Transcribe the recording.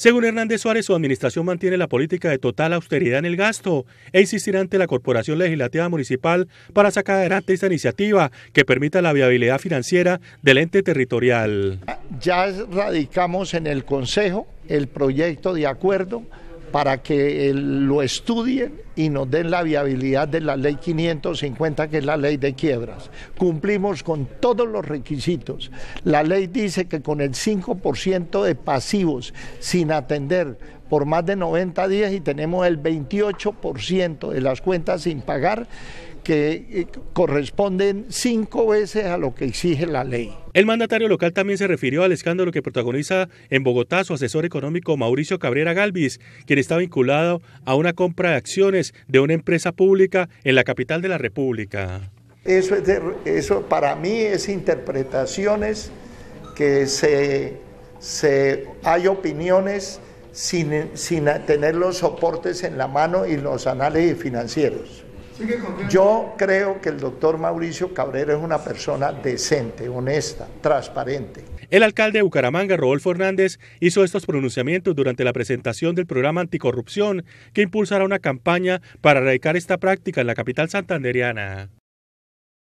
Según Hernández Suárez, su administración mantiene la política de total austeridad en el gasto e insistirá ante la Corporación Legislativa Municipal para sacar adelante esta iniciativa que permita la viabilidad financiera del ente territorial. Ya radicamos en el Consejo el proyecto de acuerdo para que eh, lo estudien y nos den la viabilidad de la ley 550, que es la ley de quiebras. Cumplimos con todos los requisitos. La ley dice que con el 5% de pasivos sin atender por más de 90 días y tenemos el 28% de las cuentas sin pagar que eh, corresponden cinco veces a lo que exige la ley. El mandatario local también se refirió al escándalo que protagoniza en Bogotá su asesor económico Mauricio Cabrera Galvis, quien está vinculado a una compra de acciones de una empresa pública en la capital de la República. Eso, eso para mí es interpretaciones que se, se hay opiniones sin, tener los soportes en la mano y los análisis financieros. Yo creo que el doctor Mauricio Cabrera es una persona decente, honesta, transparente. El alcalde de Bucaramanga, Rodolfo Hernández, hizo estos pronunciamientos durante la presentación del programa anticorrupción que impulsará una campaña para erradicar esta práctica en la capital santandereana.